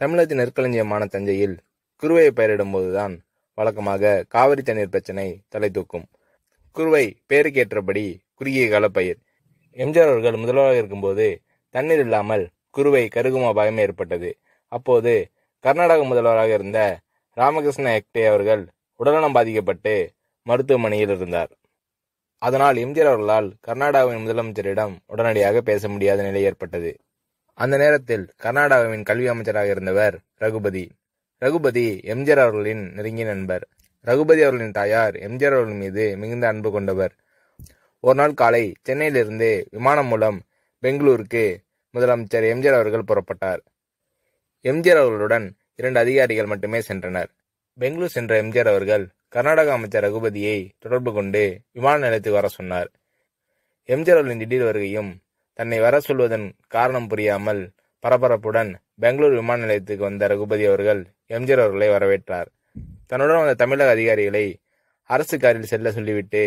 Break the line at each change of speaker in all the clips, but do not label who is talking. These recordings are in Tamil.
தமிழகத்தின் நெற்களஞ்சியமான தஞ்சையில் குறுவையை பெயரிடும்போதுதான் வழக்கமாக காவிரி தண்ணீர் பிரச்சனை தலை தூக்கும் குருவை பெயருக்கேற்றபடி குறுகிய கால பயிர் எம்ஜிஆர் அவர்கள் முதல்வராக இருக்கும்போது தண்ணீர் இல்லாமல் குருவை கருகுமா பயம் ஏற்பட்டது அப்போது கர்நாடக முதல்வராக இருந்த ராமகிருஷ்ண ஹெக்டே அவர்கள் உடல்நலம் பாதிக்கப்பட்டு மருத்துவமனையில் இருந்தார் அதனால் எம்ஜிஆர் அவர்களால் கர்நாடகாவின் முதலமைச்சரிடம் உடனடியாக பேச முடியாத நிலை ஏற்பட்டது அந்த நேரத்தில் கர்நாடகாவின் கல்வி அமைச்சராக இருந்தவர் ரகுபதி ரகுபதி எம்ஜிஆர் அவர்களின் நெருங்கிய நண்பர் ரகுபதி அவர்களின் தாயார் எம்ஜிஆர் அவர்கள் மீது மிகுந்த அன்பு கொண்டவர் ஒரு நாள் காலை சென்னையிலிருந்து விமானம் மூலம் பெங்களூருக்கு முதலமைச்சர் எம்ஜிஆர் அவர்கள் புறப்பட்டார் எம்ஜிஆர் அவர்களுடன் இரண்டு அதிகாரிகள் மட்டுமே சென்றனர் பெங்களூர் சென்ற எம்ஜிஆர் அவர்கள் கர்நாடக அமைச்சர் ரகுபதியை தொடர்பு கொண்டு விமான நிலையத்துக்கு வர சொன்னார் எம்ஜிஆர் அவர்களின் திடீர் வருகையும் தன்னை வர சொல்வதன் காரணம் புரியாமல் பரபரப்புடன் பெங்களூர் விமான நிலையத்துக்கு வந்த ரகுபதி அவர்கள் எம்ஜிஆர் அவர்களை வரவேற்றார் தன்னுடன் வந்த தமிழக அதிகாரிகளை அரசு காரில் செல்ல சொல்லிவிட்டு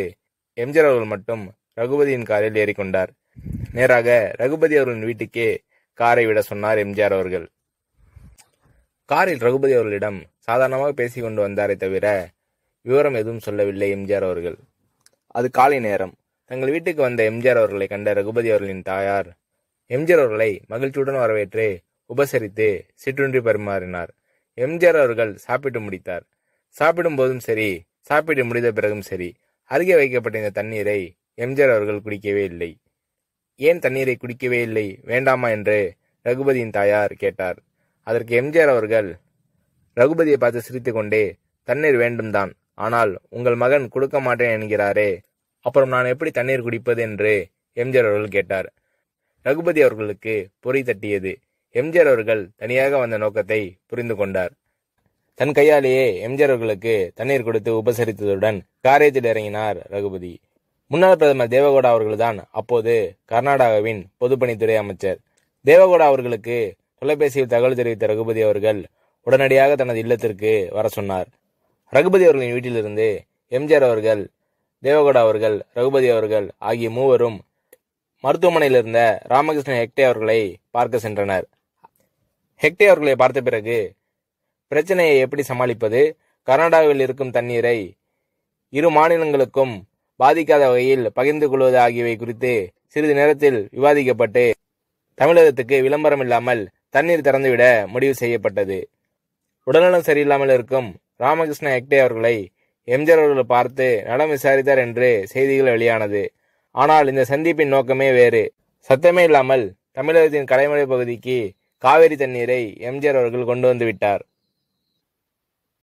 எம்ஜிஆர் அவர்கள் மட்டும் ரகுபதியின் காரில் ஏறிக்கொண்டார் நேராக ரகுபதி அவர்களின் வீட்டுக்கே காரை விட சொன்னார் எம்ஜிஆர் அவர்கள் காரில் ரகுபதி அவர்களிடம் சாதாரணமாக பேசிக்கொண்டு கொண்டு வந்தாரே தவிர விவரம் எதுவும் சொல்லவில்லை எம்ஜிஆர் அவர்கள் அது காலை நேரம் தங்கள் வீட்டுக்கு வந்த எம்ஜிஆர் அவர்களை கண்ட ரகுபதி அவர்களின் தாயார் எம்ஜிஆர் அவர்களை மகிழ்ச்சியுடன் வரவேற்று உபசரித்து சிற்றுன்றி பரிமாறினார் எம்ஜிஆர் அவர்கள் சாப்பிட்டு முடித்தார் சாப்பிடும் போதும் சரி சாப்பிட்டு முடிந்த பிறகும் சரி அருகே வைக்கப்பட்ட இந்த தண்ணீரை எம்ஜிஆர் அவர்கள் குடிக்கவே இல்லை ஏன் தண்ணீரை குடிக்கவே இல்லை வேண்டாமா என்று ரகுபதியின் தாயார் கேட்டார் அதற்கு எம்ஜிஆர் அவர்கள் ரகுபதியை பார்த்து சிரித்து கொண்டே தண்ணீர் வேண்டும்தான் ஆனால் உங்கள் மகன் கொடுக்க மாட்டேன் என்கிறாரே அப்புறம் நான் எப்படி தண்ணீர் குடிப்பது என்று எம்ஜிஆர் அவர்கள் கேட்டார் ரகுபதி அவர்களுக்கு பொறி தட்டியது எம்ஜிஆர் அவர்கள் தனியாக வந்த நோக்கத்தை புரிந்து கொண்டார் தன் கையாலேயே எம்ஜிஆர் அவர்களுக்கு தண்ணீர் கொடுத்து உபசரித்ததுடன் காரேஜில் இறங்கினார் ரகுபதி முன்னாள் பிரதமர் தேவகோடா அவர்கள்தான் அப்போது கர்நாடகாவின் பொதுப்பணித்துறை அமைச்சர் தேவகோடா அவர்களுக்கு தொலைபேசியில் தகவல் தெரிவித்த ரகுபதி அவர்கள் உடனடியாக தனது இல்லத்திற்கு வர சொன்னார் ரகுபதி அவர்களின் வீட்டிலிருந்து எம்ஜிஆர் அவர்கள் தேவகோடா அவர்கள் ரகுபதி அவர்கள் ஆகிய மூவரும் மருத்துவமனையில் இருந்த ராமகிருஷ்ணன் ஹெக்டே அவர்களை பார்க்க சென்றனர் ஹெக்டே அவர்களை பார்த்த பிறகு பிரச்சனையை எப்படி சமாளிப்பது கர்நாடகாவில் இருக்கும் தண்ணீரை இரு மாநிலங்களுக்கும் பாதிக்காத வகையில் பகிர்ந்து கொள்வது ஆகியவை குறித்து சிறிது நேரத்தில் விவாதிக்கப்பட்டு தமிழகத்துக்கு விளம்பரம் இல்லாமல் தண்ணீர் திறந்துவிட முடிவு செய்யப்பட்டது உடல்நலம் சரியில்லாமல் இருக்கும் ராமகிருஷ்ண ஹெக்டே அவர்களை எம்ஜிஆர் அவர்களை பார்த்து நலம் விசாரித்தார் என்று செய்திகள் வெளியானது ஆனால் இந்த சந்திப்பின் நோக்கமே வேறு சத்தமே இல்லாமல் தமிழகத்தின் கடைமடை பகுதிக்கு காவிரி தண்ணீரை எம்ஜிஆர் அவர்கள் கொண்டு வந்து விட்டார்